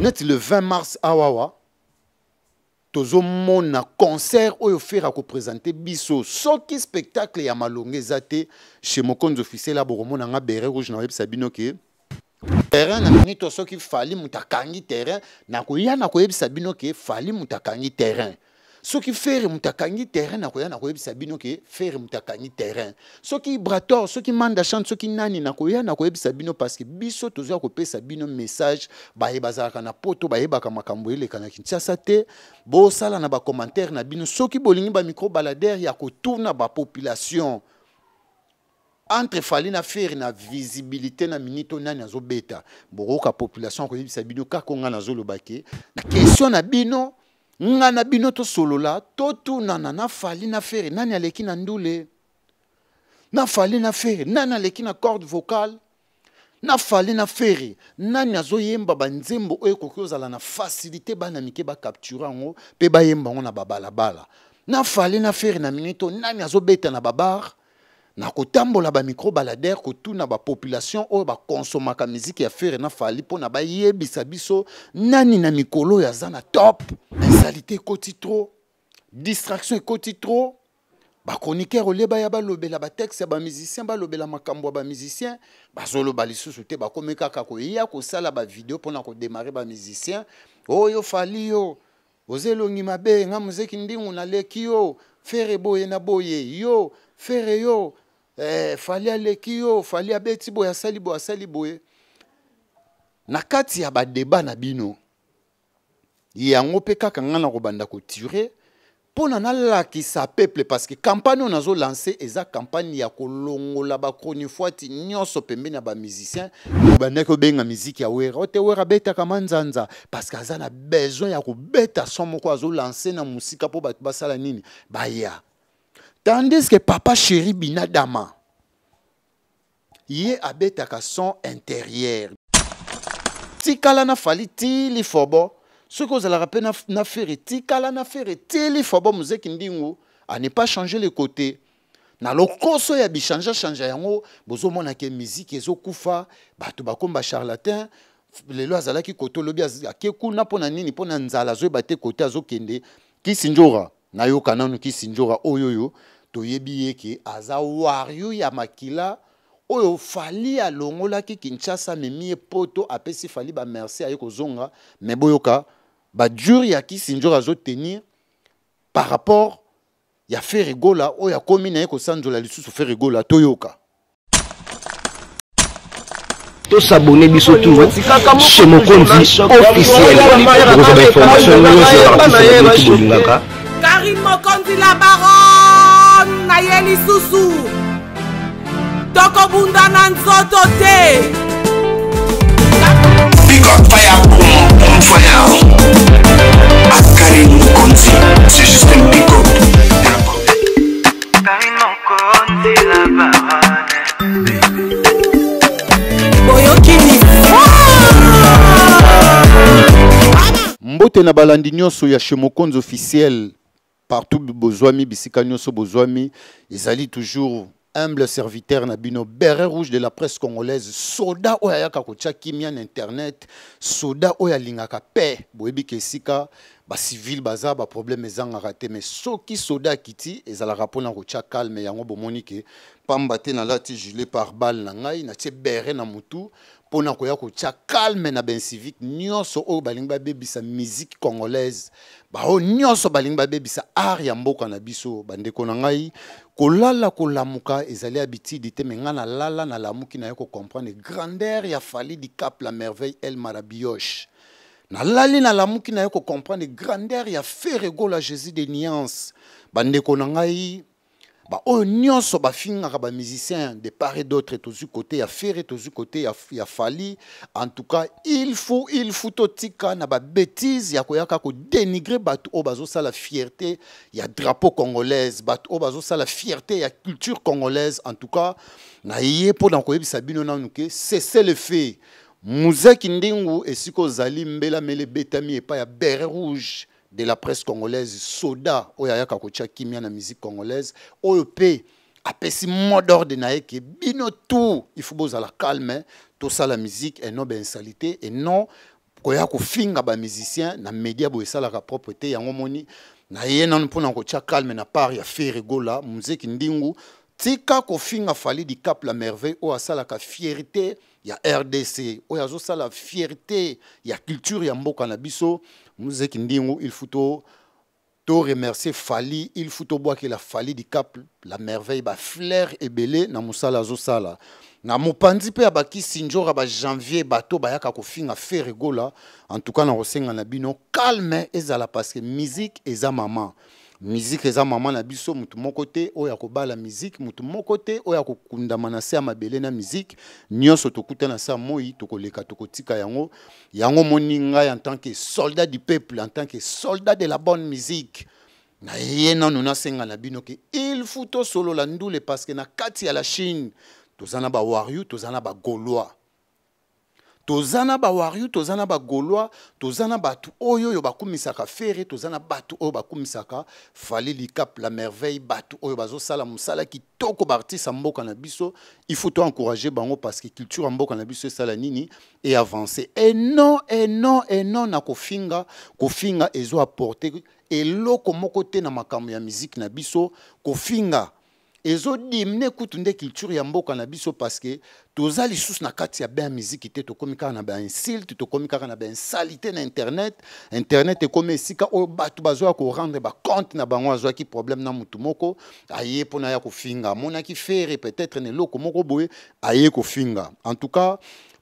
neti le 20 mars awawa tozomona concert oyo fer akopresente biso soki spectacle ya malonga eza te chez mokonzi officiel abokomonanga bere rouge nakoyebisa bino ke terrain na bino to soki fali moto akangi terrain nakoya nakoyebisa bino ke fali moto akangi terrain soki fere moto akangi terrain nakoya nakoyebisa bino ke fere moto akangi terrain soki brator soki mandachante soki nani nakoya nakoyebisa bino parceke biso tozwa kopesa bino message baye bazalaka na poto bayebaka makambo eleka na kinshasa te bosala na bacommentaire na bino soki bolingi bamicrobalader ya kotourna bapopulation entre fali na fere na visibilité na minute oyo nani azobeta bokoyoka population akoyebisa bino kaka onga nazoloba ke na question na bino nga na bino tosolola totunana na fali na fere nani aleki na ndule na fali na fere nani aleki na corde vocale na fali na fere nani azoyemba banzembo oyo ekoki ozala na facilité bana mike bacapture yango mpe bayemba yango na babalabala na fali na fere na minito nani azobeta na babar na kotambola bamikro balader kotuna bapopulation oyo bakonsomaka miziki ya fere na fali mpo na bayebisa biso nani na mikolo oyo aza na top insanité ekoti tro distraction ekoti tro bachroniqeur oleba ya balobela batexte ya bamizisien balobela makambo ya bamizisien bazoloba lisusu te bakomi kaka koya kosala bavideo mpona kodemare bamizisien oyo fali yo oza elongi mabe nga mozeki ndingu naleki yo fere boye na boye yo fere yo eh, fali aleki yo fali abeti boye asali boye asali boye na kati ya badeba na bino yango mpe kaka ngai na kobanda koture mpona nalakisa peuple parceke kampagne oyo nazolanse eza kampagne ya kolongola bakronifoati nyonso pembeni ya bamusicien obandaki kobenga miziki ya wera ote wera abetaka manzanza parceke aza na besoin ya kobeta son moko azolanse na mosika mpo bato basala nini baya tandiske papa sheri binadama ye abetaka son intérieure tikala na fali ti lifobo soki ozalaka mpe na, na fere tikala na fere ti lifobo mozeki ndingu ane pas change le côté na lokoso ya bichange change yango bozomona ke miziki ezokufa bato bakomi bacharlatin lelo azalaki kote olobi ake kuna mpo na nini mpo na nzala azoyeba te kote azokende kisinjora nayoka nanu kisinjora oyo oyo toyebi ye ke aza wario ya makila oyo fali alongolaki kinshasa amemi ye poto apesi fali bamerci aye kozonga me boyoka bajuri ya kisinjor azotenir par rapport ya ferigola oyo akómi na ye kosanzola lisusu ferigola toyoka tosabone biso touche mokonzi officielkozwa bainformation nyonso ya artiste baoki bolingaka kari mokonzi la baron na ye lisusu tokobunda na nzoto te Big up fire, boom, boom fire. Akari Mukonzi, c'est juste un big up. mbote na balandi nyonso ya chez mokonzi officiel partout bozwami bisika nyonso bozwami ezali toujours humble serviteur na bino beret rouge de la presse congolaise soda oya ayaka cha kimia internet soda oya linga mpe boyebi kesi ka bacivile baza baproblème ezangaka raté, mais soki soda akiti ezalaka mpona kotia calme yango bomoni ke pamba lati jule gilet par balle na ngai natie beret na motu mpona koya kotia calme na ben so ba lingba balingi sa musique congolaise bao nyonso balingi babebisa art ya mboka na biso bandeko na ngai kolala kolamuka ezali habitude te me ngai nalala nalamuki na ye kocomprendre grandeur ya fali di cap la merveille el marabioche nalali nalamuki na ye kocomprendre grandeur ya ferego la jésus de niance bandeko na ngai ba oyo nyonso bafingaka musicien de part et d'autre côté kote ya fere aussi côté, ya, ya fali en tout cas il faut il faut totika na babétise ya koyaka au baso ça la fierté ya drapeau congolaise baso ça la fierté ya culture congolaise en tout cas naye mpo na koyebisa bino que c'est c'est le fait muzaki ndingu esika ozali mbelamela ebetami pa ya bere rouge de la presse congolaise soda ya ya kotia kimia na musique congolaise oyo a apesi mot d'ordre na ye ke bino tout il faut la calme la musique et non ben salité, et non koya kofinga musicien, na média boye esalaka propre te yango moni na non nanu mpona kotia calme na par ya gola muziki ndingu tika fali di cap la merveille a asalaka fierté, ya rdc sa la fierté, ya culture ya mboka na biso muzeki ndingu il faut te remercier fali il faut to que la fali di cap la merveille ba flair ebele na zo sala na mopanzi mpe abakisi ah, ah, bah, janvier bajanvier bato bayaka kofinga fait regola en tout cas na kosenga na bino calme ezala parce que musique eza mama miziki eza mama na biso mutu moko te oyo akobala miziki mutu moko te oyo akokundama na se ya mabele na miziki nyonso tokuta na se ya moi tokoleka tokotika yango yango moni ngai en tant que soldat du peuple en tant que soldat de la bonne musique naye nanu nasenga na bino ke il faut tosolola ndule parce que na kati ya la chine toza na bawario toza na bagaulois toza na bawariu toza na bagaulois toza na bato oyo oyo bakumisaka fere toza na bato oyo bakumisaka fali licap la merveille bato oyo bazosala mosala kitoko baartiste ya mboka na biso il faut to encourage bango parce que culture ya mboka na biso esala nini e avance enon enon enon na kofinga kofinga ezo aporte eloko moko te na makambo ya miziki na biso kofinga ezodimine kutu nde culture ya mboka na biso parceke toza lisusu na kati ya bamusiki te tokómi kaka na bainsulte tokómi kaka na bainsalite na internet internet ekómi esika oyo bato bazwaka korendre bacompte na bango azwaki problème na motu moko aye mpona ya kofinga amonaki fere peut-être na eloko moko boye aye kofinga en tout cas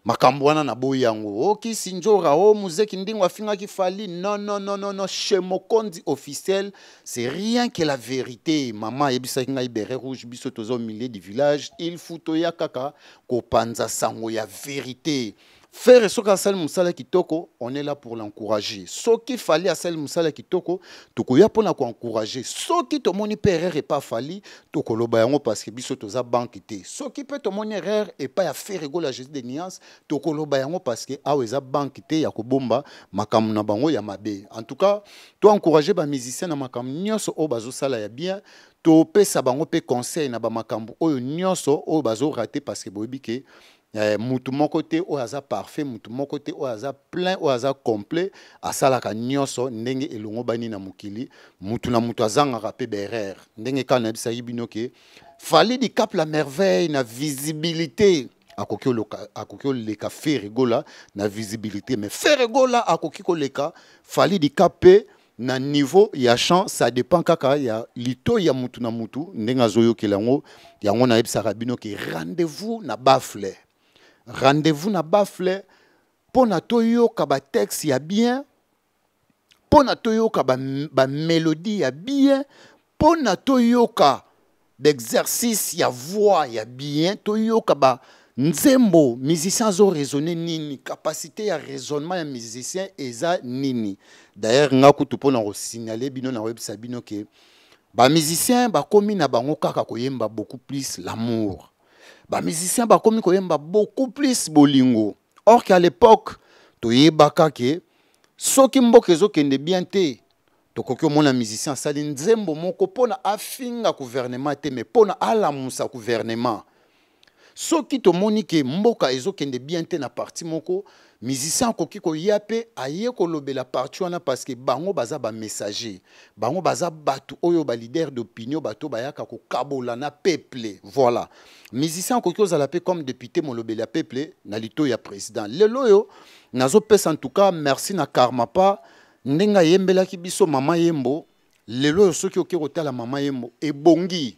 makambo wana naboyi yango okisi oh, njora o oh, muzeki ndingo afingaki fali non non non non non chez mokonzi officiel c'est rien que la vérité mama ayebisaki ngai beret rouge biso toza au milieu du village il faut toya kaka kopanza sango ya vérité faire soki asali mosala kitoko on est là pour l'encourager soki fali asali mosala kitoko tokoya mpona koencourage soki tomoni mpe erreur epai afali tokoloba yango parce que biso toza banke te soki mpe tomoni erreur epai ya fer egolo ya jésus de niance tokoloba yango parce que awa ah, eza banke te ya kobomba makambo na bango ya mabe en tout cas encourager toencourage musicien na makam makambo nyonso oyo sala ya bien topesa bango mpe conseil na bamakambo oyo nyonso oyo bazorate parce que boyebi ke eh, mutu moko te o parfait mutu moko te o aza plein o aza complet ka nyoso, ndenge elongo bani na mukili. mutu na azanga ka pe berere ndenge ka nayebisaki bino ke fali kape la merveille na visibilité akoki le café rigola na visibilité mais fe rigola akoki koleka fali likape mpe na niveau ya champ ça dépend kaka ya lito ya mutu na mutu ndenge azoyokela yango yango nayebisaka bino ke rendez-vous na bafle rendez-vous na bafle pour na kaba batexte ya bien Pour na ba mélodie ya bien Pour na toyoka d'exercice ya voix ya bien toyoka ba nzembo musicien azoraisonne nini capacité ya raisonnement ya musicien eza nini d'ailleurs nga kutu mpo na signaler bino na web sabino ke ba komi na bango kaka koyemba beaucoup plus l'amour bamusicien bakomi koyemba beaucoup plus bolingo or ke à l'époque toyebaka ke soki mboka ezokende bien te tokoki omona musicien asali nzembo moko mpona afinga gouvernement te mais mpona alamusa gouvernement soki tomoni ke mboka ezokende bien te na parti moko musicien koki ko yape, aye kolobela parti wana que bango baza ba messager, bango baza batu oyo leader d'opinion bato oyo bayaka kokabola na peuple voilà musicien akoki ozala pe comme député molobeli la peuple na ya président lelo en tout cas merci na karmapa yembela ki biso mama yembo lelo yo soki okoki mama yembo ebongi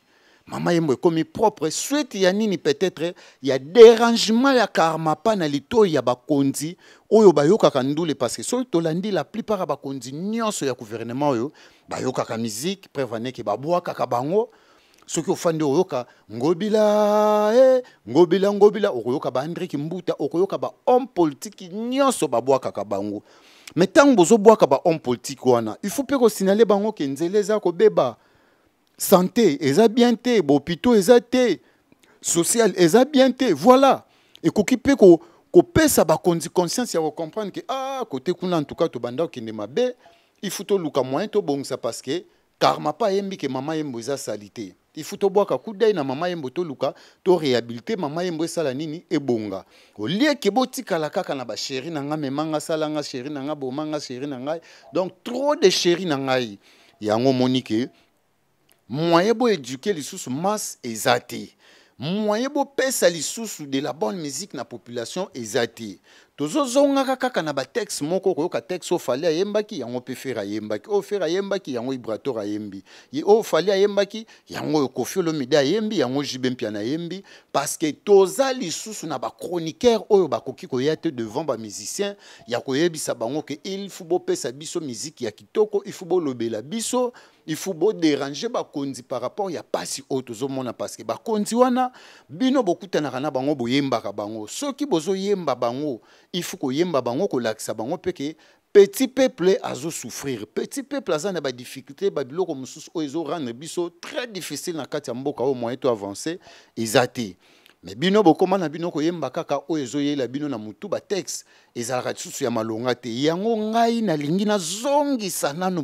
mama ye mbo ekomi propre suite ya nini peut-être ya dérangement ya karma mpa na litoi ya bakonzi oyo bayokaka ndule parce que soki tolandi la plupart ya bakonzi nyonso ya gouvernement oyo bayokaka miziki prevaneke babwakaka bango soki ofandi okoyoka ngobila eh, ngobila ngobila okoyoka baandriki mbuta okoyoka bahomme politike nyonso babwakaka bango me ntango bozobwaka bahomme politike wana il faut mpe kosignale bango ke nzela eza kobeba santé eza bien te baopitau eza te social eza bien te voilà qu'on peut kopesa bakonzi conscience ya comprendre que ah kote kuna en tout cas tobanda kokende mabe ifu tout moyen ça parce que karma mpe ayembi ke mama il faut tout boire ifu tobwaka kudai na mama yembo toluka maman mama yembo la nini bonga olieke botikala kaka na kalaka na ngai nanga sala nga salanga, na nga, bo manga, na nanga donc trop de sheri nanga yango monique moyen boéduke lisusu masse eza te moyen bopesa lisusu de la bonne musique na population eza te tozozongaka kaka na batexte moko koyoka texte oyo fale ayembaki yango mpe fere ayembaki oyo fere ayembaki yango ibrator ayembi oyo fale ayembaki yango oyo kofi olomide ayembi yango jibe mpiana ayembi parce que toza lisusu na bachroniqueur oyo bakoki koya te devant bamusicien ya koyebisa bango ke ilfu bopesa biso miziki ya kitoko ifu bolobela biso ifu boderange bakonzi par rapport ya pasi oyo tozomona parce que bakonzi wana bino bokutanaka na bango boyembaka bango soki bozoyemba bango il faut yemba bango kolakisa bango peke petit peuple souffrir petit peuple aza na badifficulté babiloko o oyo ezorendre biso très difficile na kati ya mboka o moyen to avancé eza mais bino bokoma na bino yemba kaka oyo yela bino na texte batexte ezalaka lisusu ya malonga te yango ngai na nazongisa nanu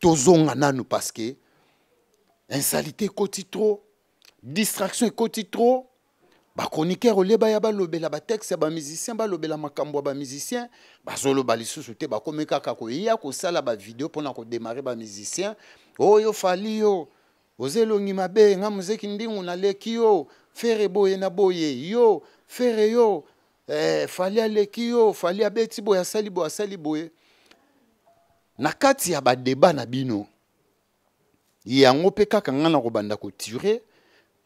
to zonga nanu parce que insalité koti trop distraction ekoti trop bachroniqeur olie baya balobela batexte ya bamusicien balobela makambo ya bamusicien bazoloba lisusu te bakomi kaka koya kosala bavideo mpona kodemare bamusicien oyo fali yo oza elongi mabe nga mozeki ndingu naleki yo fere boye na boye yo fere yo eh, fali aleki yo fali abeti boye asali boye asali boye na kati ya badeba na bino yango mpe kaka nga na kobanda koture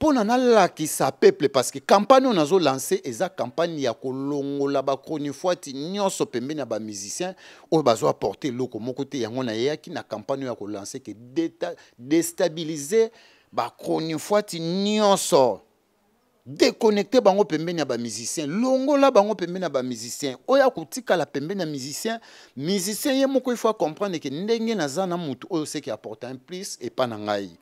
mpona nalakisa peuple parce que campagne zo nazolanse esa campagne ya kolongola bacronifoati nyoso pembeni ya musicien oyo bazo aporte eloko moko te yango ki na campagne oyo ya kolanse ke ti bacronifoati nyoso déconnecter bango pembeni ya bamusicien longola bango pembeni ya bamusicien oyo akotikala pembeni ya musicien musicien ye moko comprendre que ke ndenge za na motu oyo qui apporte un plus et na ngai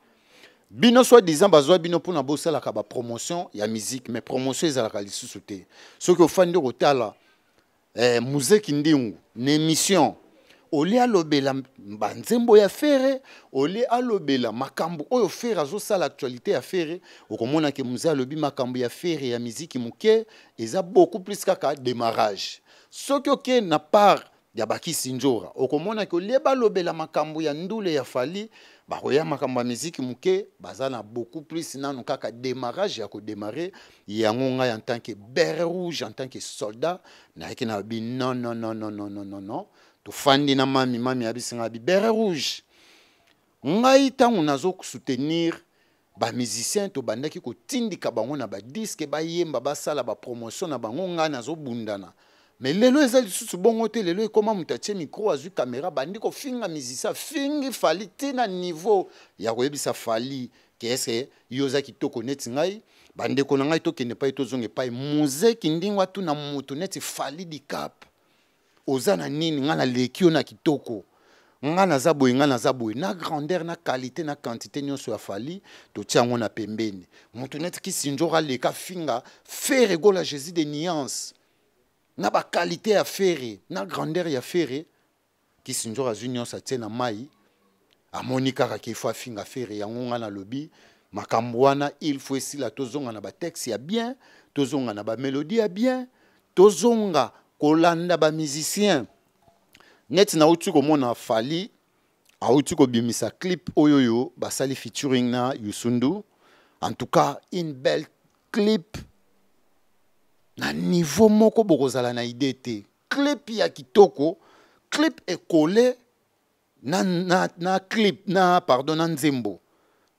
bino soi-disant bazwa bino mpona bosalaka bapromotion ya musique mais promotion ezalaka lisusu te soki ofandi kotala eh, muzeki ndingu na émission olie alobela banzembo ya fere olie alobela makambo oyo fere azosala actualité ya fere okomonake muze alobi makambo ya fere ya miziki moke eza beaucoup plus kaka démarrage soki oke na part ya bakisi njora okomonake olie balobela makambo ya ndule ya fali bakoya makambo ya miziki moke baza na beaucoup plus nano kaka démarrage ya kodémarre yango ngai en tant que bere rouge en tant que soldat nayaki na babi non non non non non non non non tofandi na mami mami abisinga babi bere rouge ngai ntango nazosoutenir bamusicien tobandaki kotindika bango na badiske bayemba basala bapromotion na bango ngai nazobundana me lelo eza lisusu bongo te lelo ekóma moto atie mikro azwi kamera bandi kofinga mizisa fingi fali te na niveau ya koyebisa fali ke eske yo oza kitoko neti ngai bandeko na ngai tokende epai tozonga epai moze kindingo atuna moto neti fali dikap oza na nini ngai naleki yo na kitoko ngai naza boye ngai naza boye na grandeur na qualité na quantité nyonso ya fali totia yango na pembeni moto neti kisinjora aleka finga faire egola jésus de niance na bakalite ya fere na grandeur ya fere kisinjor azwi nyonso atie na mai amoni kaka kefo afinga fere yango ngai nalobi makambo wana il faut esila tozonga na batexte ya bien tozonga na bamelodi ya bien tozonga kolanda bamusicien neti nauti komona fali auti kobimisa clip oyo oyo basali featuring na yusundu en tout cas une belle clip na niveau moko bokozala na ide te clip ya kitoko clip ekole na, na, na clip na pardon na nzembo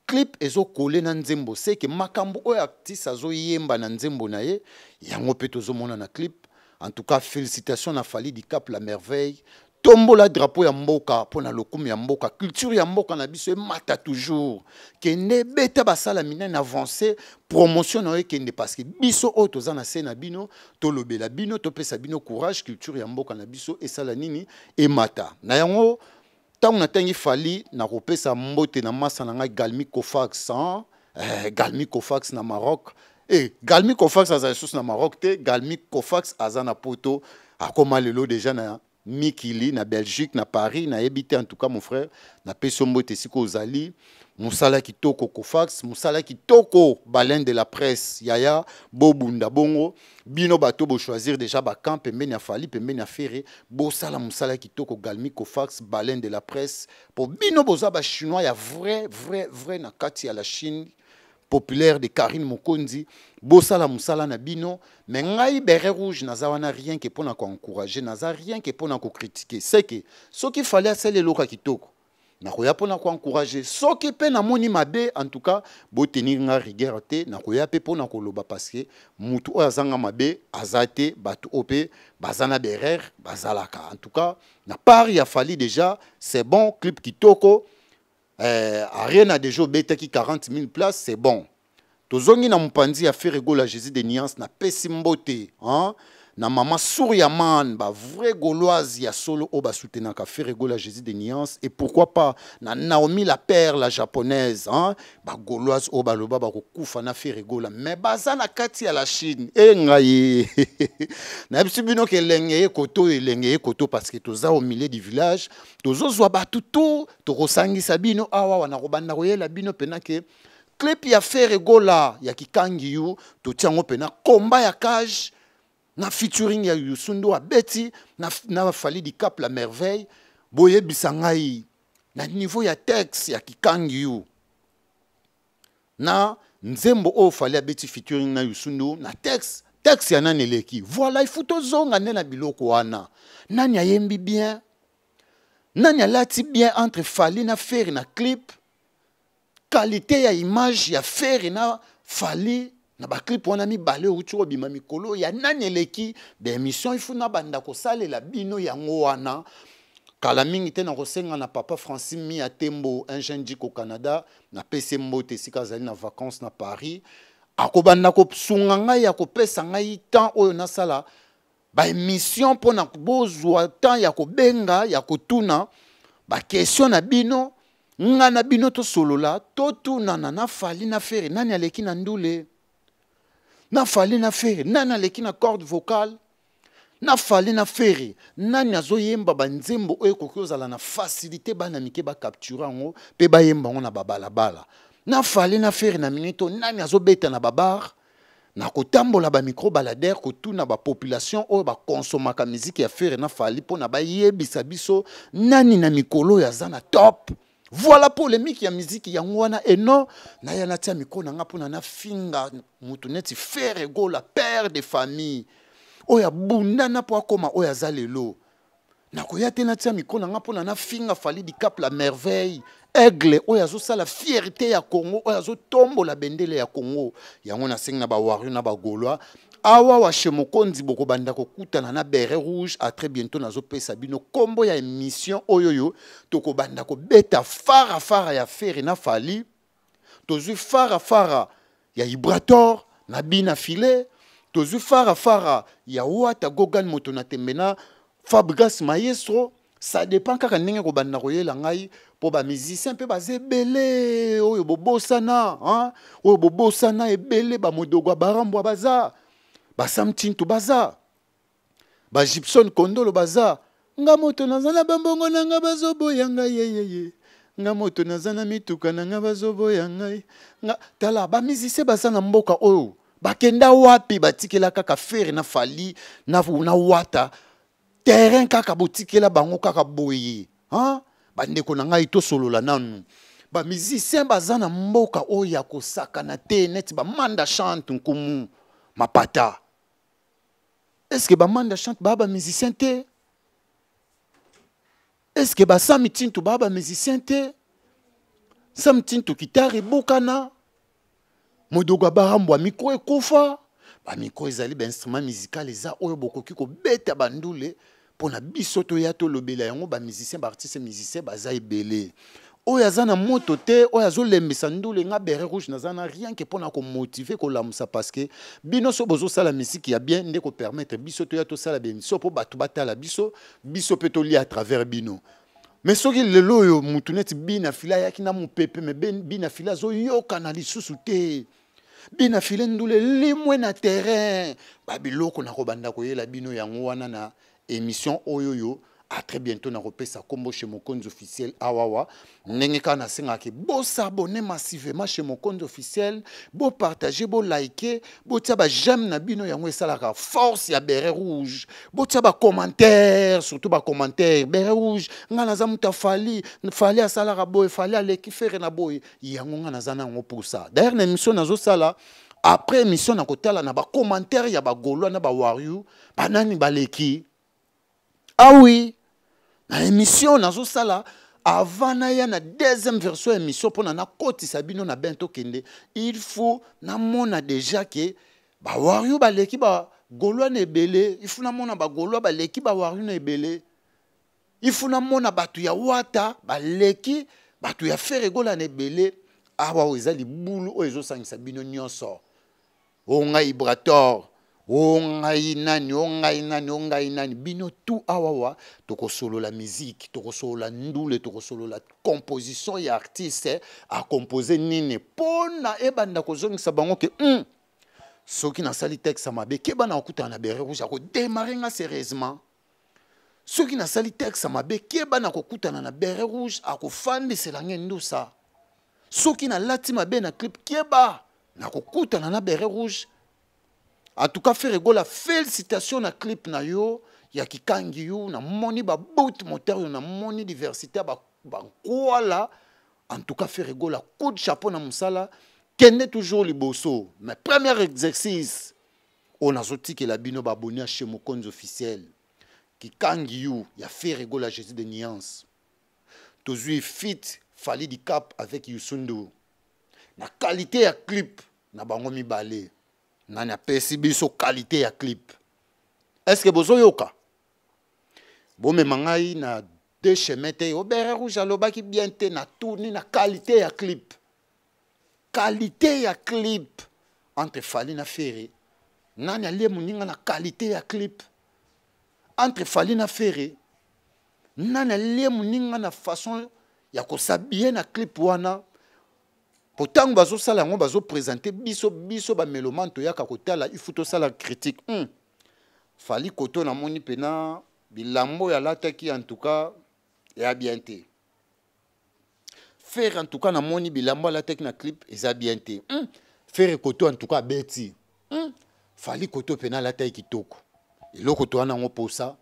clip ezokole na nzembo seke makambo oyo artiste azoyemba na nzembo na ye yango mpe tozomona na clip en tout cas félicitation na fali dicap la merveille tombola drapeau ya mboka mpo na lokumu ya mboka culture ya mboka na biso emata toujours kende ebeta basala minene avance promotion na yo ekende parceke biso oyo toza na se na bino tolobela bino topesa bino courage culture ya mboka na biso esala nini emata na yango ntango natangi fali na kopesa mbote na masa na ngai galmi cofax eh, galmi cofax na maroc e galmi cofax aza lisusu na maroc te galmi cofax aza na poto akoma lelo deja na mikili na belgique na paris na Ebite, en tout cas mon frère na Pesombo zali Musala ki toko kitoko Musala ki toko balein de la presse yaya bobunda bongo bino bato choisir déjà Bakan, pembeni ya fali pembeni ya sala bosala ki kitoko galmi Kofax, balein de la presse pour bino boza Chinois, ya vrai vrai vrai na kati à la chine populaire de Karine Mokondi, Bossala Moussala Nabino, mais ngai beret rouge naza wana rien que pour n'ako encourager, naza rien que pour n'ako critiquer. C'est que ce qu'il fallait c'est le loka kitoko. rien pour n'ako encourager, ce qui peut na moni mabe en tout cas, bo tenir nga rigueur te, nakoya pe pour n'ako loba parce que mutu azanga mabe azate batu Ope bazana berer bazalaka. En tout cas, na part rien a fallu déjà, c'est bon clip qui toko euh, Ariane a déjà qui 40 000 places, c'est bon. Tozongi na mpanzi ya fait la Jésus de Niance na une hein? na mama Souriaman, ba vraie gauloise ya solo oba oh, soutenaka Ferregola Jésus de Niance et pourquoi pas na Naomi la perle la japonaise hein ba gauloise oba oh, loba ba kufa na Ferregola mais baza na kati ya la Chine e eh, ngai na bino ke lenge koto e lenge koto parce que toza au milieu du village zo ba tout to rosangi sabino, awa ah, wana kobanda la bino penake clip ya Ferregola ya kikangi to tiango pena combat ya cage na featuring ya yusundo abeti na, na fali di cap la merveille boyebisa ngai na niveau ya texte ya kikangi yu na nzembo oyo fali abeti featuring na yusundo na texte texte ya nani eleki voilà ifu tozonga nde na biloko wana nani ayembi bien nani alati bien entre fali na feri na clip kalite ya image ya feri na fali na baclipe wana mibale outi obima mikolo ya nani eleki bemission ifuna banda kosalela bino yango wana kala mingi te na kosenga na papa francin mia tembo ingéndiko canada napesi mbote esika azali na vacance na paris akobanda kosunga ngai akopesa ngai temps oyo nasala baémission mpo na bozwa temps ya kobenga ya kotuna bakestio na bino ngai na bino tosolola totunana nafali na fere nani aleki na ndule nafali naferi nani aleki na corde vocale nafali naferi nani azoyemba banzembo oyo ekoki ozala na facilité bana mike bacapture yango mpe bayemba yango na babalabala nafali naferi na minito nani azobeta na babare na kotambola bamicrobaladere kotuna bapopulation oyo bakonsomaka miziki ya fere na fali mpo na bayebisa biso nani na mikolo oyo aza na top voilà polémique ya miziki yango wana eno naya natia mikro na nga mpona nafinga motu neti fer egola père de famille oyo abundana mpo akóma oyo aza lelo nakoya te natia mikro na nga mpona nafinga fali dicap la merveille aigle oyo azosala fierté ya congo oyo azotombola bendele ya congo yango nasengi na bawario na bagolwa awa washe mokonzi bokobanda kokutana na bere rouge a très bientôt nazopesa bino nkombo ya émission oyo oyo tokobanda kobeta fara fara ya fere na fali tozwi fara fara ya hibrator na bina filet tozwi fara fara ya wata gogan moto na tembe na fabgas maestro ça dépend kaka ndenge kobanda koyela ngai mpo bamusicien mpe baza ebele oyo bobosana oyo bobosana ebele bamodogo ya barambwa baza basamtinto baza bagipson kondolo baza nga moto naza na bambongo na nga bazoboya ngai yeyeye nga moto naza na mituka na nga bazoboya ngai nga tala bamizise baza na mboka oyo bakenda wapi batikela kaka fere na fali na, na wata terrain kaka botikela bango kaka boye ha? bandeko na ngai tosolola nanu bamizisien baza na mboka oyo ya kosakana te neti bamanda chante nkumu mapata est-ce que bamanda chante baa bamusicien te est-ce que basami tinto baa bamusicien te sami tinto kitare ebokana modogo barambwa mikro ekufa bamikro ezali bainstrument musical eza oyo bokoki kobeta bandule mpo na biso toya tolobela yango bamusicien baartiste musicien baza ebele oyo aza na moto te oyo azolembisa ndule nga bere rouge naza na rien ke mpo na komotive kolamusa parceke bino so bozosala misiki ya bien nde kopermettre biso toya tosala bemission mpo bato batala biso biso mpe tolia à travers bino mais soki lelo oyo mutu neti bina file ayaki na mopepe me bina file azoyokana lisusu te bina file ndule limwe na terrain babiloko na kobanda koyela bino yango wana na émission oyo oyo à très bientôt na sa combo chez mon compte officiel awawa ndenge kaka nasengaki s'abonner massivement chez mon compte officiel liker partager, botia j'aime na bino yango la force ya beret rouge botia commentaires surtout commentaires beret rouge ngana naza moto des fali ka boy. fali commentaires. na boye yango na za na commentaires. Dernière d'ailleurs na zo sala après émission nakotala na commentaires, ya bagolwa na banani baleki awi ah na émission nazosala avant naya na deuxième version ya émission mpona nakotisa bino na ben tokende il faut namona déjà ke bawario baleki bagolwa na ebele ifu namona bagolwa baleki bawario na ebele ifu namona bato ya wata baleki bato ya fere egola na ebele awa oyo eza libulu oyo ezosangisa bino nyonso onga ibrator o ngai nani o ngai nani o ngai nani bino tu awawa tokosolola miziki tokosolola ndule tokosolola composition ya artiste akompose eh, nini mpona ebanda kozongisa bango ke mm, soki nasali texte mabe keba na kokutana na bere rouge akodemare nga sérieusement soki nasali texte mabe keba na kokutana na bere rouge akofandisela nge ndusa soki nalati mabe na clip keba nakokutana na bere rouge en tout cas frère la félicitation na clip na yo ya kikangi yo ba bout moteur yo moni diversité quoi là. en tout cas frère la coup de chapeau na qui kenne toujours liboso mais premier exercice que la bino ba à chez compte officiel kikangi yo ya frère la jésus de Tous tozwi fit fali cap avec yusundu na qualité ya clip na bango balai nani apesi biso kalite ya clip estce bozoyoka bomema ngai na de chemin te obere rouge alobaki bien te na tourni na kalite ya clip kalite ya clip entre fali na fere nani alie moninga na kalite ya clip entre fali na fere nani alie moninga na façon ya kosabie na clip wana po ntango bazosala yango bazopresente biso biso bamelomane toyaka kotala ifu tosala critique hmm. fali koto namoni mpena bilambo oyo alataki antuka eya bien te fere antuka namoni bilambo alataki na clip eza bien te hmm. fere koto antuka abeti hmm. fali koto mpena alataki kitoko eloko towana yango mposa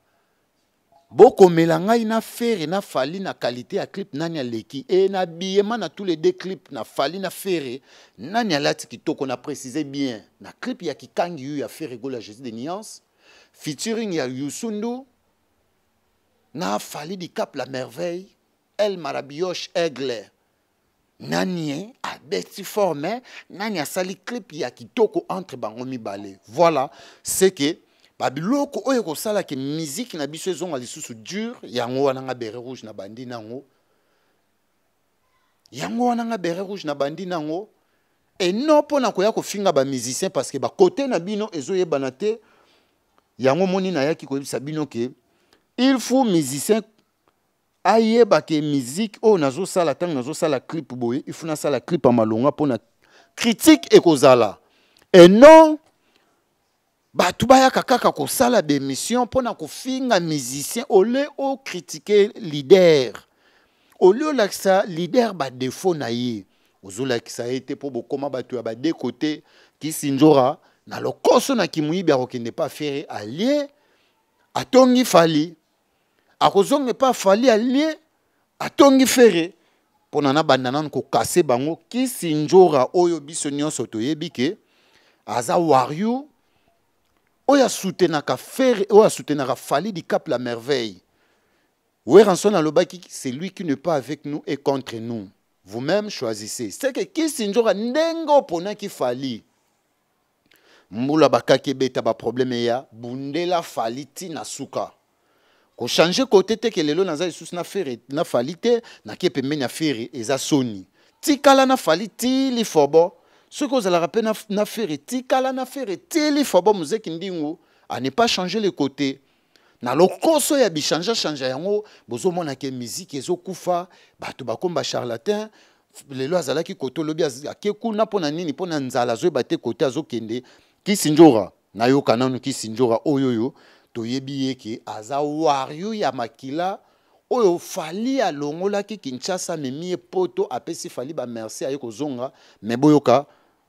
bokomela ngai na fere na fali na qualité ya clip nani leki e na biyema na tous les deux clips na fali na fere nani alati kitoko na précise bien na clip ya kikangi yu ya fere gola la jésus de niance featuring ya yusundu na fali di cap la merveille el marabioche aigle nani hein, abeti forme nani sali clip ya toko entre bango mibale voilà c'est que babiloko oyo ke musique na biso ezonga lisusu dur yango wana nga bere rouge na bandi nango yango wana nga bere rouge na bandi nango eno mpo na musicien parce que ba côté na bino ezoyebana te yango moni nayaki koyebisa bino ke il faut musicien ba ke miziki oyo nazosala ntango nazosala clip boye il faut nasala clip ya malonga na critique ekozala et non bato bayaka kaka kosala bémission mpo na kofinga musicien ole okritike lider ole olakisa lider badefo na ye ozolakisa ye te mpo bokóma bato ya badeko te kisinzora na lokoso na kimuyibi akokende mpa afere alie atongi fali akozonga mpa fali alie atongi fere mpona na banda nanu kokase bango kisinzora oyo biso nyonso toyebi ke aza wario oyo asutenaka fere oyo asutenaka di cap la merveille weranson alobaki lui qui n'est pas avec nous et contre nous vous-même choisissez seke ki ndenge qui fali mbula bakaki ba probleme ya bundela fali souka. suka change kote teke lelo za lisusu na fere na fali na kepe na ya fere eza soni tikala na fali li forbo. soki ozalaka mpe na fere tikala na fere telifa bwa mozeki ndingo ane pas change lekote na lokoso ya bichangeachange yango bozomona ke miziki ezokufa bato bakomi bacharlatin lelo azalaki kote olobi ake kuna mpo na nini mpo na nzala azoyeba te kote azokende kisinjora nayoka nanu kisinjora oyo oyo toyebi ye ke aza wario ya makila oyo fali alongolaki kinshasa amemi ye poto apesi fali bamerci aye kozonga me boyoka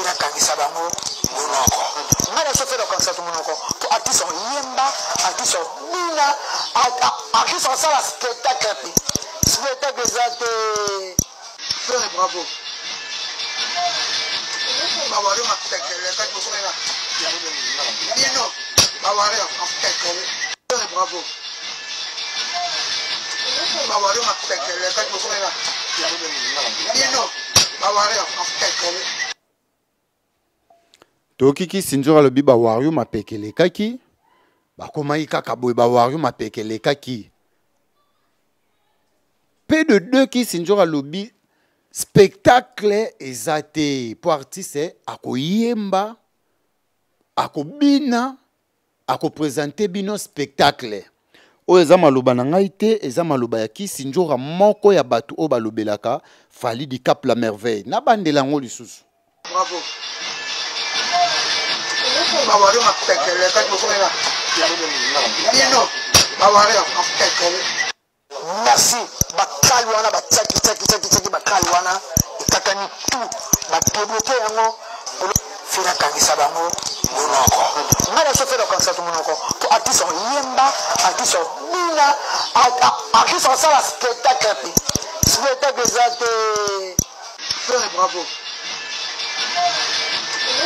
so nakangisa bango monoko ngai nasofela okangisa to monoko po artiste oyemba artiste obina artiste osala spectacle mpe spectacle eza te frère bravo bawari matekele kati bokomela bino bawari matekele frère bravo bawari matekele kati bokomela bino bawari matekele tokiki sinzor alobi bawario mapeke elekaki bakomaki kaka boye bawario mapeke elekaki mpe de deux ki sinzor alobi spectacle eza te mpo artiste akoyemba akobina akopresente bino spectacle oyo eza maloba na ngai te eza maloba ya kisinjora moko ya bato oyo balobelaka fali di cap la merveille nabandela yango lisusu bravo bawari makutɛkɛlɛ kakokona bino bawari makutɛkɛlɛ kasi bakali wana batiakiakiakiaki bakali wana ekakani tu badevelope yango fela kangisa bango monoko ngai na so fela okangisa to monoko po artiste oyemba artiste obina artiste osala spectacle mpe spectacle eza te bravo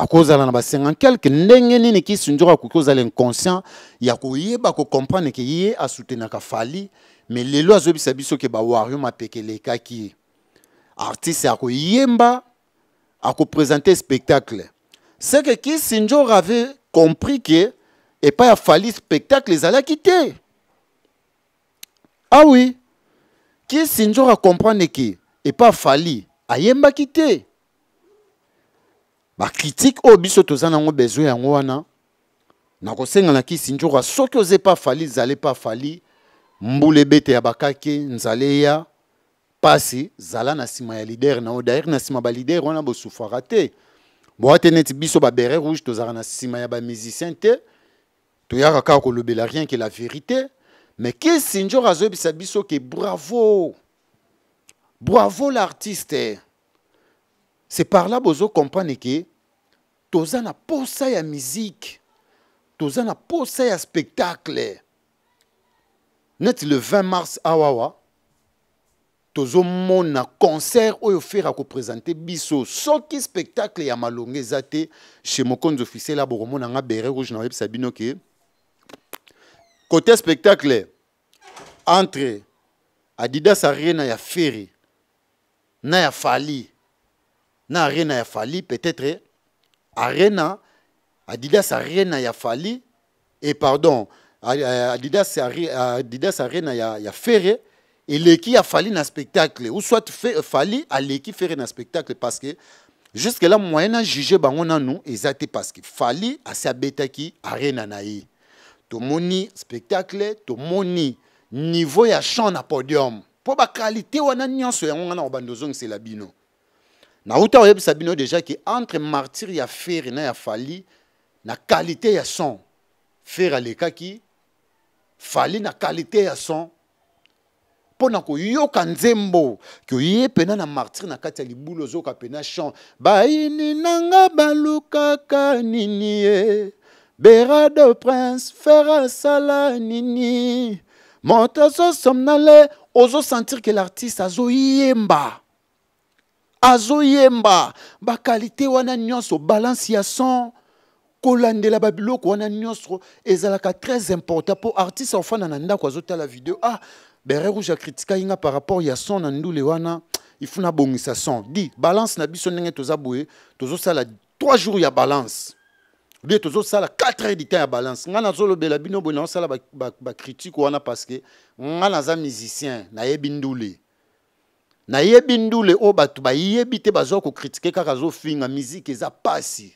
akozala na ba 50 quelque ndenge nini kisunjoko akoki kozala inconscient ya que yé a soutenu ka fali mais le azoyebisa sabiso ke ma pekele ka ki artiste a ko présenter spectacle ce ke kisinjoko avait compris et pas ya fali spectacle ezalaki quitter. ah oui kisinjoko comprendre que et pas fali yemba quitter. Ma critique oyo oh, biso toza ngo besoin yango wana senga na kisi njoka soki fali Zalepa fali mbule bete ya bakake nzala ya zala na sima ya leader na yo daire na sima balider wana bosufaka te bo te neti ba babere rouge tozara na sima ya musicien te ka ko lobela rien ke la vérité mais kisi njoka zo biso ke bravo bravo l'artiste c'est par là bozo compagne que toza na posa ya musique toza na posa ya spectacle neti le 20 mars awa awa tozomona concert oyo ko présenter biso soki spectacle ya malonga eza chez Mokonzo officiel nga bere rouge na web bino ke côté spectacle entre adidas arena ya feri na ya fali na arena ya fali peut-être arena adidas arena ya fali et pardon adidas, adidas arena ya, ya et l'équipe a fali na spectacle ou soit fe, fali l'équipe fere na spectacle parce que jusque là moyen jugé bango nanu eza te parce que fali asi qui arena naï. tomoni spectacle tomoni niveau ya chant na podium on a wana on yango nga na c'est la bino Na uta Oyebi sabino deja ki entre martyr ya fer na ya fali na kalite ya son fere alekaki fali na kalite ya son ko na yoka nzembo pena na martyre na kati ya zo ka pena chan ini nanga ka nini ye de prince fere salanini. nini somnale ozo sentir ke l'artiste yemba. Azo yemba, ba bakalite wana nyonso balance ya son kolandela babiloko wana nyonso ezalaka très important pour artiste ofana na ndako la video ah bere rouge akritikaki par rapport ya son na ndule wana ifuna bongisa son di balance na biso ndenge toza sala sala 3 jours ya balance tozo tozo 4 heures du temps ya balance ngai bela bino sala ba critique wana parce que ngai musicien na ndule Na ndule oyo ba yebite te bazwa critiquer kaka finga musique za pasi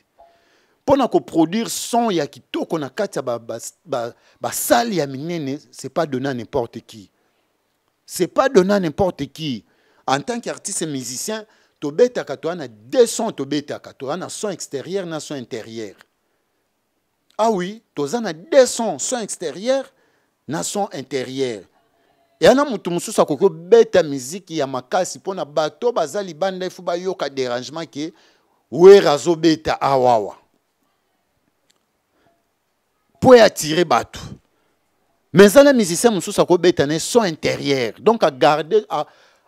pona ko produire son ya kitoko na kati ba ba, ba, ba ya minene c'est pas donné à n'importe qui c'est pas donné à n'importe qui en tant qu'artiste musicien tobetaka to wana deux son tobetaka to son extérieur na son intérieur ah oui toza na deux son son extérieur na son intérieur eya na motu mosusu akoki obeta miziki ya makasi mpona bato baza libanda efu bayoka dérangement ke were azobeta awawa mpo eatire bato mais eza na musicien mosusu akobeta na son intérieure donc agarde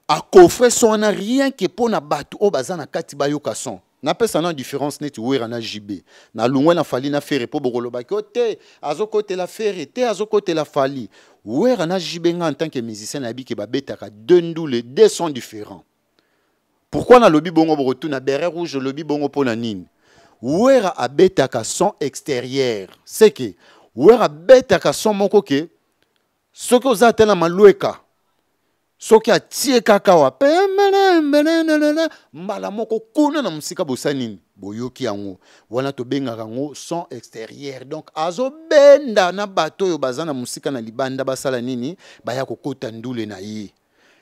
akofre son wana rien ke mpona bato oyo baza na kati bayoka son une différence neti wera na jb na fali na fere po te la fere te la fali wera na jb nga en tant que musicien nayebi ke ka. deux le, deux sons différents pourquoi lobi bongo n'a beret rouge lobi bongo mpo na nini wera ka son extérieure que wera ka son moko ke soki atie kaka wa pembelembelenelele mbala moko kuna na mosika bosanini boyoki yango wana tobengaka yango son extérieure donc azobenda na bato oyo baza na mosika na libanda basala nini baya kokota ndule na ye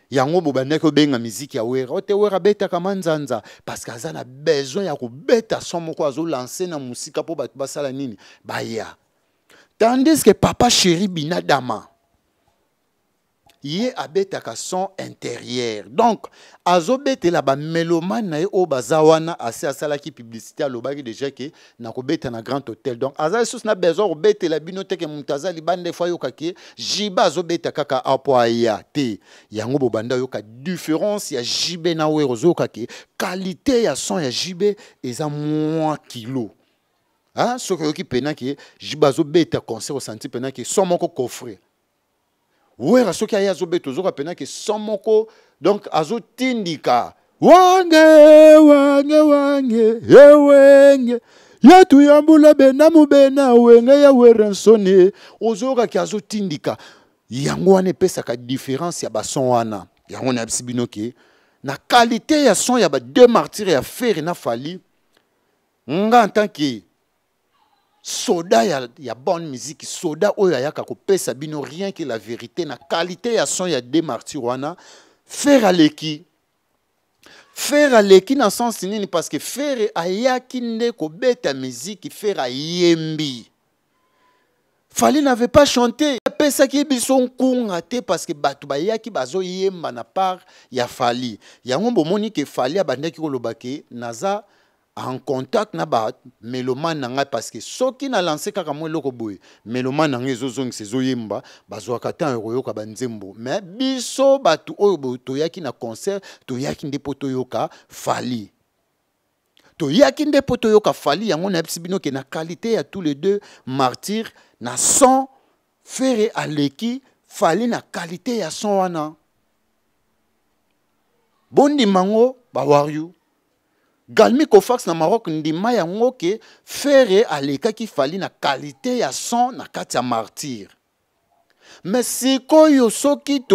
yango bobandaki kobenga miziki ya wera ote wera abetaka manzanza parceke aza na besoin ya kobeta son moko azolanse na mosika mpo bato basala nini baya tandis ke papa sheri binadama ye abetaka son intérieur. donc azobetela bamélomane na ye oyo baza wana asi asalaki publicité alobaki déjà ke nakobeta na grand hôtel donc aza sus na besoin kobetela bino teke moto aza libanda efo ayokaki jibe azobeta kaka apo aya te yango bobanda yoka différence ya jibe na were ozoyoka ke qualité ya son ya jibe eza moins kilo ah, soki oyoki mpenaki jibe azobeta concert osanti ki son moko coffret wera soki aye azobeta zoga penaki son moko donc azo tindika. wange wange wange ya tu yambula bena mubena wenge ya wera ki azo tindika. yango pesa ka différence ya son wana yango ne bino na kalite ya son ya deux martyrs ya fer na fali nga en tant soda ya, ya bonne musique soda oyo ayaka kopesa bino rien que la vérité na qualité ya son ya de martyr wana aleki fer aleki na sens nini parce que faire ayaki nde kobeta musique a yembi fali n'avait pas chanté pesa ki nkunga te parce que bato bayaki yemba na part ya fali ngombo moni ke fali abandaki kolobake, naza en contact na ba Meloman n'anga parce que soki lancer kaka mwa eloko boye nga na zong ezozongisa ezoyemba bazwaka ntan ya ka banzembo mais biso batu oyo oh, bah, yaki na concert to yakinde mpo yoka fali To yakinde mpo yoka fali yango nayebisi bino ke na qualité ya tous les deux martyrs na son fere aleki fali na qualité ya son wana mango, ba wariu galmi kofax na maroc ndima yango ke fere ki fali na qualité ya son na kati ya martyre soki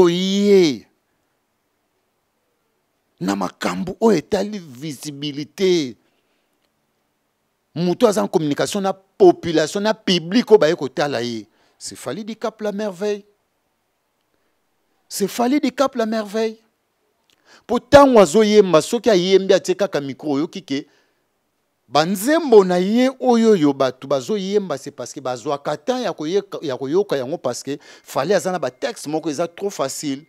na makambu o etali visibilité Vous communication na population na public C'est fali di cap la merveille C'est fali di cap la merveille mpo ntango azoyemba soki ayembi atie kaka mikro oyoki ke banzembo na ye oyo oyo bato bazoyemba se parceke bazwaka temps ya koyoka yango parceke fale aza na batexte moko eza trop facile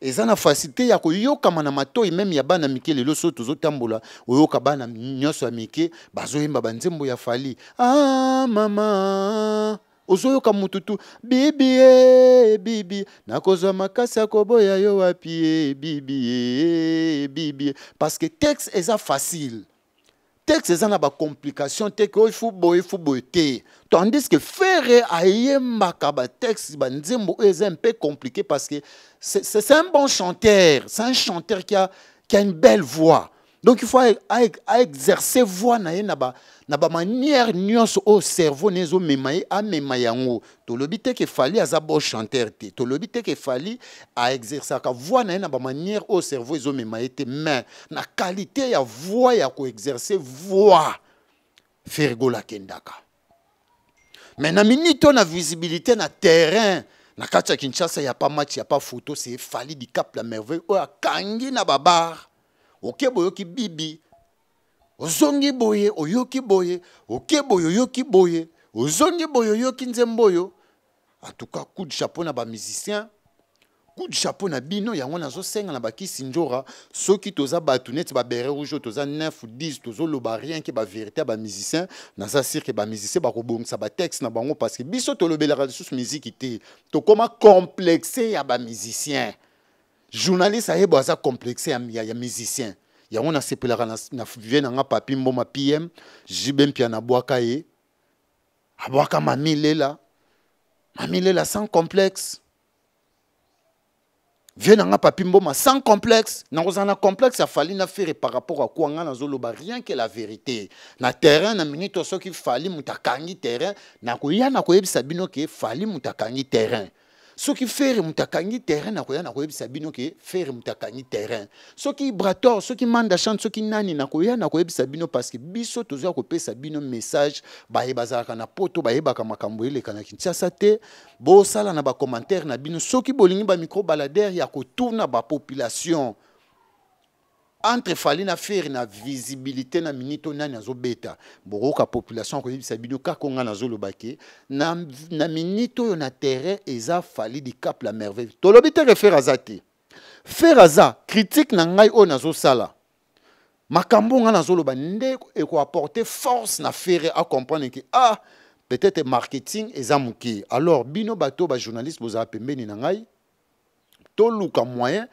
eza na facilité ya koyokama na matoi meme ya bana mike lelo so tozotambola oyoka bana nyonso ya mike bazoyemba banzembo ya fali ah, mama ozoyoka motu bibi e bibi nakozwa makasi koboya yo wapi e bibi e bibi parce que texte ça facile texte ça na complication, te ke oyo ifu boye ifu boye te tandis que makaba texte ba banzembo oyo un peu compliqué parce que c'est un bon chanteur c'est un chanteur qui a, qui a une belle voix donc il faut a exercer voix na ye ba na manière nyonso au cerveau nezo ezomema a amema yango tolobi ke fali aza bo chanteur te qu'il ke exercer. voix. na na o servo au cerveau la te main. na qualité ya voi ya exercer voix fergola kendaka. mais na minute na visibilité na terrain na katcha ya ya pas match ya pas photo se fali cap la merveille a kangi na babar oke bibi ozongi boye oyoki boye oke boye oyoki boye ozongi boye oyoki nzembo oyo en tout cas coup de chapeau na bamusicien coup de chapeau na bino yango nazosenga na bakisi njora soki toza bato neti babere rouge oyo toza 9 10 tozoloba rien ke baverité ya bamusicien naza sire ke bamusicien bakobongisa batexte na bango parce que biso tolobelaka lisusu miziki te tokóma complexe ya bamusicien journaliste ayebo aza complexe ya, ya, ya musicien yango nasepelaka na, na vie na nga papi mboma pm jibe mpia nabwaka ye abwaka mami lela mami lela sans complexe vie na nga papi mboma sans complexe nakozala na complexe afali nafere par rapport akuwa nga nazoloba rien ke la vérité na terrain na minute soki fali moto akangi terrain nakoya nakoyebisa bino ke fali moto akangi terrain soki fere moto akangi terrain nakoya nakoyebisa bino ke fere moto akangi terrain soki brator soki mandachante soki nani nakoya nakoyebisa bino parceke biso tozoya kopesa bino message baye bazalaka na poto bayebaka makambo eleka na kinshasa te bosala na bacommentaire na bino soki bolingi bamicro baladere ya kotuna bapopulation entre fali na fere na visibilité na minute nani azobeta bokoka population akoyebisa bino kaka onga nazoloba ke na, na minute oyo na terrain eza fali licape la merveille tolobi teke fere aza te fere aza critique na ngai oyo nazosala makambo nga nazoloba nde ekoapporte force na fere acomprendre ke ah peut-être marketing eza moke alors bino bato bajournaliste bozala pembeni na ngai toluka moyen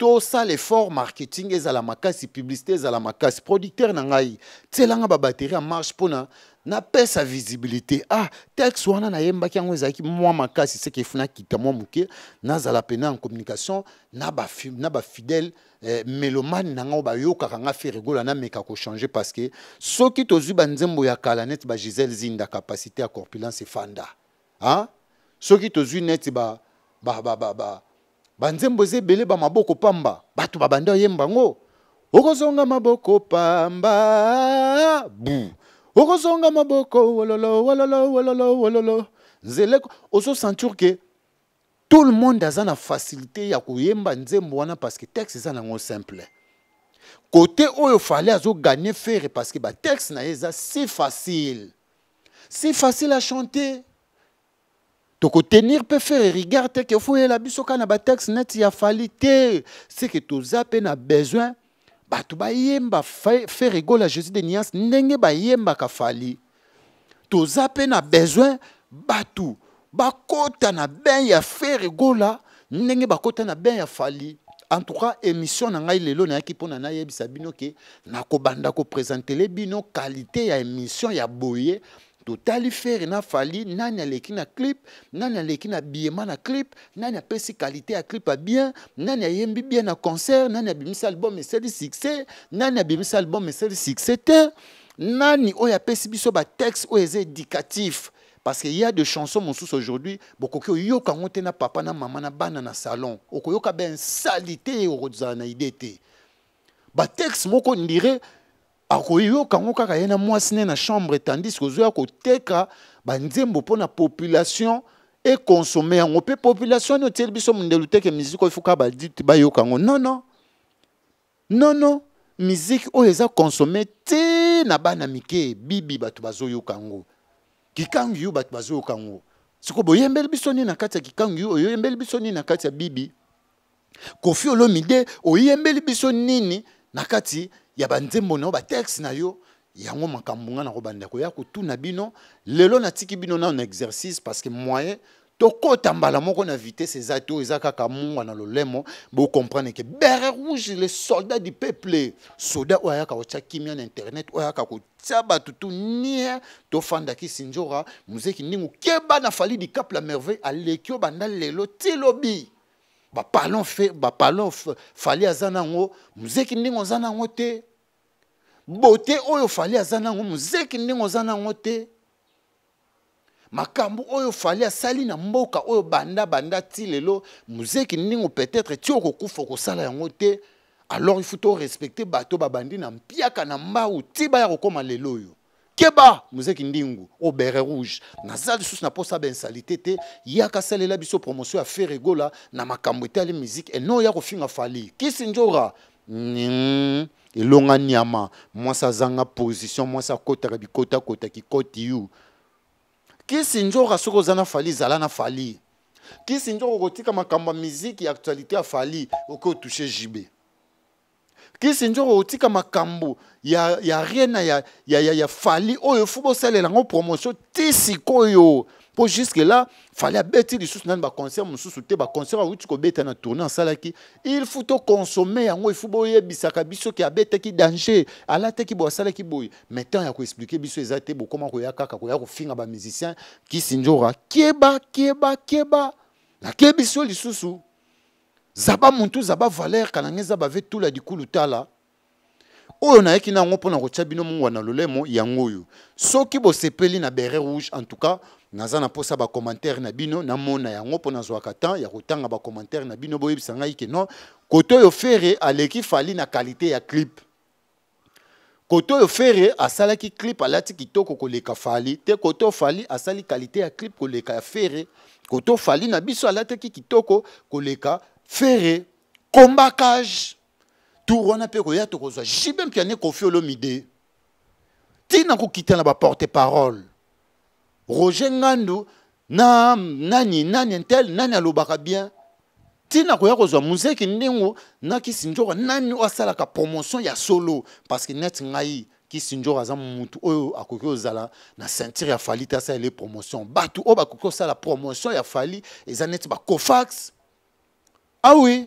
tosala effort marketing ezala makasi publicité ezala makasi producteur na ngai tielanga babateri ya marche mpona napesa visibilité ah texte wana nayembaki yango ezalaki mwa makasi seke funa kita mwa moke nazala pena en communication na bafidèle eh, melomane na ngai bayokaka nga ferigola nameka kochange parce que soki tozwi banzembo ya kala neti ba gisele zinda capacité ya corpulence efanda ah soki tozwi neti ba, ba, ba, ba, ba banzembo eza ebele bamaboko pamba bato babanda oyemba yango okozonga maboko pamba bu okozonga maboko wololo wololo wololo wololo nzele ozosentir ke tout le monde aza na facilité ya koyemba nzembo wana parceke texte eza nango simple kote oyo fale azoganye fere parceke batexte na ye eza si facile si facile à chanter tokotenir peut faire regard que la la biso kaka na y a ya fali te que tout zape na besoin bah yemba bah, faire egola jésus de niance yemba ka fali Tout zape na besoin bako kota na ben ya faire egola ba kota na ben a bah, fali en tout cas émission na ngai lelo nayaki mpona n'a bino ke présenter kopresentele bino kalite ya émission ya boye totali faire na fali nani aleki na clip nani aleki na na clip nani apesi qualité ya clip bien nani ayembi bien na concert nani abimisi album eseli succès nani abimisi album eseli succès te nani ya apesi biso texte o eza éducatif parce qu'il y a des chansons sous aujourd'hui beaucoup oyoka yango na papa na maman na bana na salon okoyoka ben salité te okozala na ide te moko ndire akoyoka yango kaka ye na mwasi ne na chambre tandis kozoya koteka banzembo mpo na population ekonsome yango mpe population ni otieli biso mondelu teke miziki oyo fuka badite bayoka yango nono nono miziki oyo eza konsome te na bana mike bibi bato bazoyoka yango kikangu yo bato bazoyoka yango sikoyo boyembeli biso nini na kati ya kikangu yo oyembeli biso nini na kati ya bibi kofi olomide oyembeli biso nini na kati ya banzembo na yo batexte na yo yango makambo nga na kobanda koya kotuna bino lelo natiki bino nano na exercice parce que moyen tokota mbala moko na vitese eza te oyo eza kaka mungwa na lolemo bocomprendre ke bere rouge le soldat du peuple soda oyo ayaka kotya kimia na internet oyo ayaka kotya bato tu nie tofandaki sinzora muzeki ndingu keba na fali dikape la merveille aleki oyo banda lelo ti lobi bapalon bapalon fali aza nango muzeki ndenge oza nango te bote oyo fali aza nango muzeki ndenge oza nango te makambo oyo fali asali na mboka oyo banda banda ti lelo muzeki ndenge peut-être ti okokufa okosala yango te alors il faut to respecte bato babandi na mpiaka na mbawu ti baya kokóma lelo oyo keba muzeki ndingu obere rouge naza lisusu na mposa bainsalite te yaka asalela biso promotion ya fer egola na makambo etali musike eno ya kofinga fali kisi njora mm. elonga nyama mwasi azanga position mwasi akotaka bikotakota kikoti yu kisi njora soki oza na fali ezala na fali kisi njora okotika makambo ya miziki ya actualité ya fali okoki otushe jibe kisi njora okotika makambo y a rien y a y a y a fali oyo fo les langues promotion tisi koyo. pour jusque là fallait fali abeti nan ba baconcert mosusu te baconcert en beta na tourna salaki, il faut tokonsome yango efu bisaka biso ki qui danger ki boye asalaki boye mai temps biso ezate biso eza te bokóma koya kaka bas musicien qui sinjora. Hein. keba keba keba nakebi zaba lisusu zaba valère zaba zaba kalange za bave tula dikulu tala oyo nayaki nango mpo na kotia bino mongwa na lolemo yango oyo soki bosepeli na beret rouge en tout cas naza na mposa bacommentaire na bino namona yango mpo nazwaka temps ya kotanga bacommentaire na bino boyebisa ngai ke non kote oyo fere aleki fali na kalite ya clip kote oyo fere asalaki clip alati kitoko koleka fali te kote oyo fali asali kalite ya clip koleka ya fere kote oyo fali na biso alataki kitoko koleka fere combaquage retour wana mpe koya tokozwa jibe mpiane kofi olomide ntina kokitana baporte parole roger ngandu na nani nani ntel nani alobaka bien ntina koya kozwa muzeki ndingu na kisinjora nani oyo asalaka promotion ya solo parceke neti ngai kisinjor aza mutu oyo akoki ozala na ceinture ya fali te asala ele promotion bato oyo bakoki kosala promotion ya fali eza neti bacofax awi ah oui.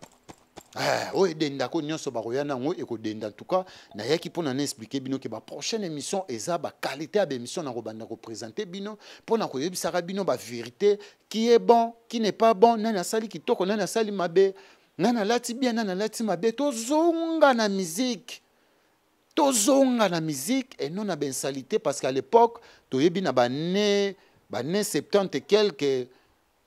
Ah, oyo edendako nyonso bakoya nango ekodenda antuka qui pour na explike bino ke prochaine émission eza qualité la na que représenté bino bino vérité, qui est bon qui n'est pas bon nani asali qui nana sali mabe nana lati bien nana lati mabe tozonga na tozonga na et non na parce qu'à l'époque toyebi na 70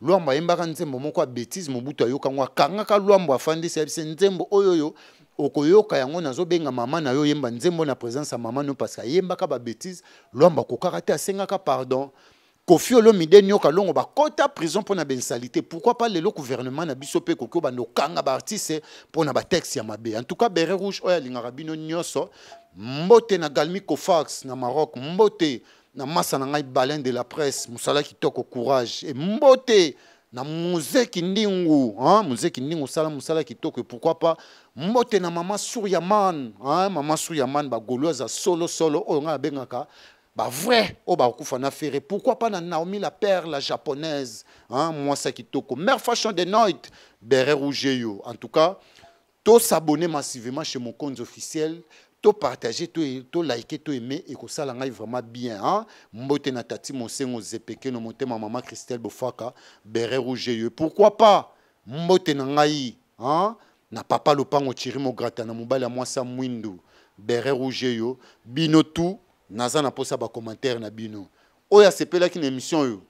lwambo ayembaka nzembo moko ya bétise mobutu ayoka yango akangaka lwambo afandisi ya biso nzembo oyo oyo okoyoka yango nazobenga mama na yo oyemba nzembo na présence ya mama no parce que ayembaka babétise lwambo akokaka te asengaka pardon kofi olomide nioka longo bakɔta prison mpo na bainsalité pourquoi pas lelo gouvernement na biso mpe ekoki obanda okanga baartiste mpo na batexte ya mabe en tout cas beret rouge oyo alingaka bino nyonso mbote na galmi cofax na maroc mbote na masa na ngai de la presse toque toko courage Et mbote na muzeki ndingu hein? muzeki ndingu sala, Musala qui toque. pourquoi pas mbote na mama suryaman hein? mama suryaman ba goloza solo solo oyo Ba vrai, bavrai ba bakufa na fere pourquoi pas na naomi la perle la japonaise hein? ça qui toque. Mer fashion de night, bere rouge yo en tout cas tosabone massivement chez mon compte officiel tout partager, tout, tout liker, tout aimer, et que ça l'aille vraiment bien. Hein? Mbote natati, mon sengo zepeke, no mote ma maman Christelle Bofaka, beret rouge Pourquoi pas? Mbote nangaï, hein? Na papa lopango tiri mo grata, na mobile à moi sa mwindu, beret rouge yo, bino tout, naza na posa ba commentaire na bino. Oya sepela ki émission yo.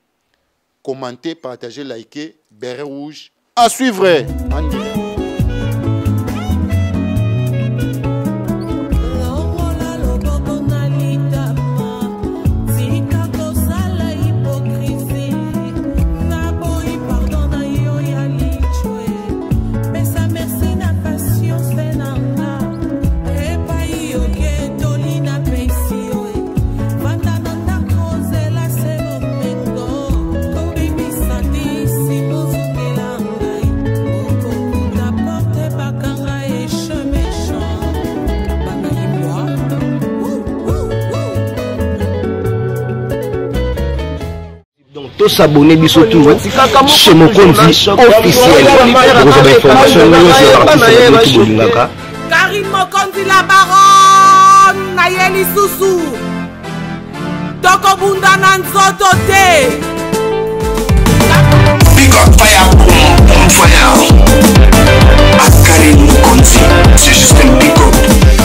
Commenter, partager, liker, beret rouge. À suivre! bosabone biso toujours chez mokonzi officiel okozwa bainformation nyonso ya bakisa boti bolingaka kari mokonzi la baron na ye lisusu tokobunda na nzoto te Akari mokonzi, c'est juste un pick-up